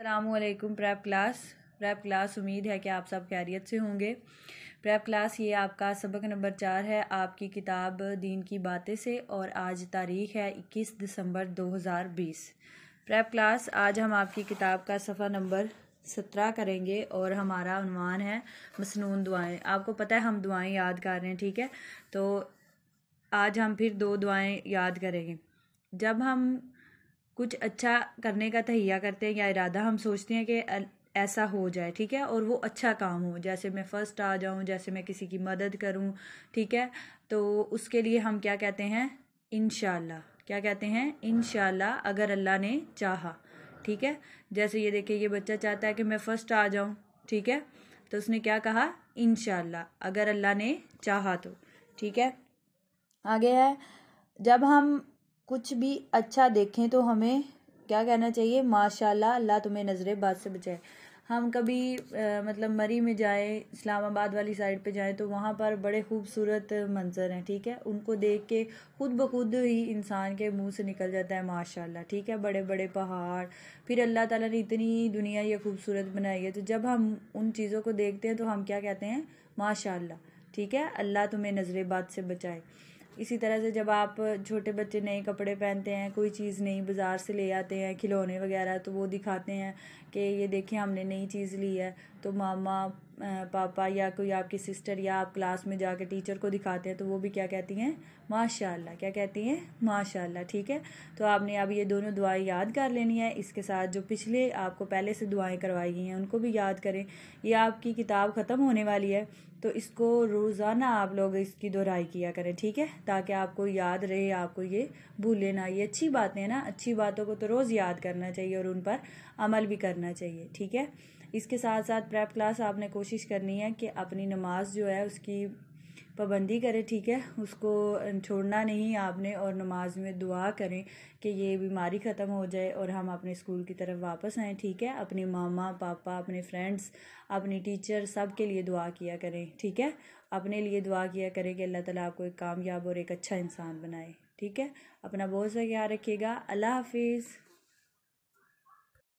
अल्लाम prep class prep class उम्मीद है कि आप सब खैरियत से होंगे प्रैप क्लास ये आपका सबक नंबर चार है आपकी किताब दीन की बातें से और आज तारीख है 21 दिसंबर 2020 प्रैप क्लास आज हम आपकी किताब का सफ़ा नंबर सत्रह करेंगे और हमारा अनुमान है मसनून दुआएं आपको पता है हम दुआएं याद कर रहे हैं ठीक है तो आज हम फिर दो दुआएँ याद करेंगे जब हम कुछ अच्छा करने का तहिया करते हैं या इरादा हम सोचते हैं कि ऐसा हो जाए ठीक है और वो अच्छा काम हो जैसे मैं फ़र्स्ट आ जाऊँ जैसे मैं किसी की मदद करूँ ठीक है तो उसके लिए हम क्या कहते हैं इन क्या कहते हैं इन अगर अल्लाह ने चाहा ठीक है जैसे ये देखिए ये बच्चा चाहता है कि मैं फ़र्स्ट आ जाऊँ ठीक है तो उसने क्या कहा इन अगर अल्लाह ने चाहा तो ठीक है आगे है जब हम कुछ भी अच्छा देखें तो हमें क्या कहना चाहिए माशाल्लाह अल्लाह तुम्हें नज़र बात से बचाए हम कभी आ, मतलब मरी में जाएं इस्लामाबाद वाली साइड पे जाएं तो वहाँ पर बड़े खूबसूरत मंज़र हैं ठीक है उनको देख के खुद ब खुद ही इंसान के मुंह से निकल जाता है माशाल्लाह ठीक है बड़े बड़े पहाड़ फिर अल्लाह ताला ने इतनी दुनिया ये खूबसूरत बनाई है तो जब हम उन चीज़ों को देखते हैं तो हम क्या कहते हैं माशाल्लाह ठीक है अल्लाह तुम्हें नज़रबाद से बचाए इसी तरह से जब आप छोटे बच्चे नए कपड़े पहनते हैं कोई चीज़ नई बाज़ार से ले आते हैं खिलौने वगैरह तो वो दिखाते हैं कि ये देखें हमने नई चीज़ ली है तो मामा पापा या कोई आपकी सिस्टर या आप क्लास में जाकर टीचर को दिखाते हैं तो वो भी क्या कहती हैं माशाल्लाह क्या कहती हैं माशाल्लाह ठीक है तो आपने अब ये दोनों दुआएं याद कर लेनी है इसके साथ जो पिछले आपको पहले से दुआएं करवाई गई हैं उनको भी याद करें ये आपकी किताब ख़त्म होने वाली है तो इसको रोज़ाना आप लोग इसकी दोहराई किया करें ठीक है ताकि आपको याद रहे आपको ये भूले ना ये अच्छी बातें ना अच्छी बातों को तो रोज़ याद करना चाहिए और उन पर अमल भी करना चाहिए ठीक है इसके साथ साथ प्रेप क्लास आपने कोशिश करनी है कि अपनी नमाज जो है उसकी पाबंदी करें ठीक है उसको छोड़ना नहीं आपने और नमाज में दुआ करें कि ये बीमारी ख़त्म हो जाए और हम अपने स्कूल की तरफ वापस आएँ ठीक है अपने मामा पापा अपने फ्रेंड्स अपने टीचर सब के लिए दुआ किया करें ठीक है अपने लिए दुआ किया करें कि अल्लाह ताला आपको एक कामयाब और एक अच्छा इंसान बनाए ठीक है अपना बहुत सा ख्याल रखिएगा अल्लाह हाफिज़